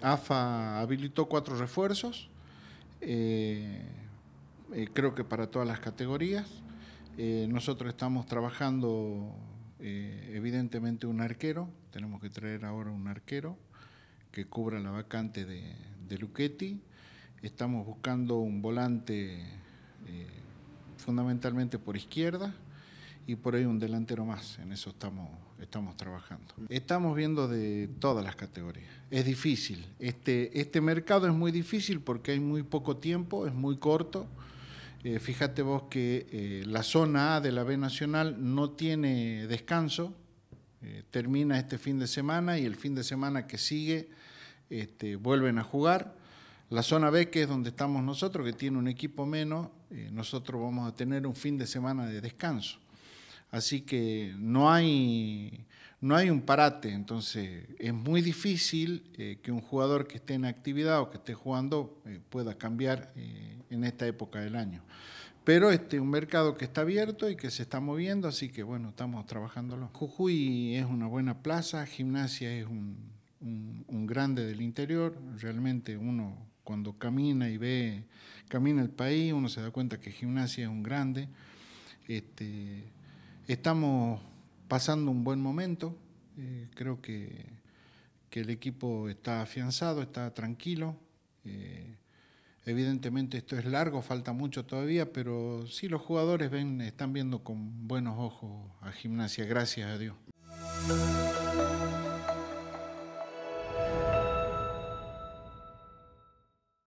AFA habilitó cuatro refuerzos, eh, eh, creo que para todas las categorías. Eh, nosotros estamos trabajando evidentemente un arquero, tenemos que traer ahora un arquero que cubra la vacante de, de Luchetti. Estamos buscando un volante fundamentalmente por izquierda y por ahí un delantero más. En eso estamos, estamos trabajando. Estamos viendo de todas las categorías. Es difícil. Este, este mercado es muy difícil porque hay muy poco tiempo, es muy corto. Eh, fíjate vos que eh, la zona A de la B Nacional no tiene descanso. Eh, termina este fin de semana y el fin de semana que sigue este, vuelven a jugar. La zona B, que es donde estamos nosotros, que tiene un equipo menos, nosotros vamos a tener un fin de semana de descanso Así que no hay, no hay un parate, entonces es muy difícil eh, que un jugador que esté en actividad o que esté jugando eh, pueda cambiar eh, en esta época del año. Pero este un mercado que está abierto y que se está moviendo, así que bueno, estamos trabajándolo. Jujuy es una buena plaza, gimnasia es un, grande del interior, realmente uno cuando camina y ve, camina el país, uno se da cuenta que gimnasia es un grande. Este, Estamos pasando un buen momento, eh, creo que, el equipo está afianzado, está tranquilo. Eh, evidentemente esto es largo, falta mucho todavía, pero sí los jugadores ven, están viendo con buenos ojos a gimnasia, gracias a Dios.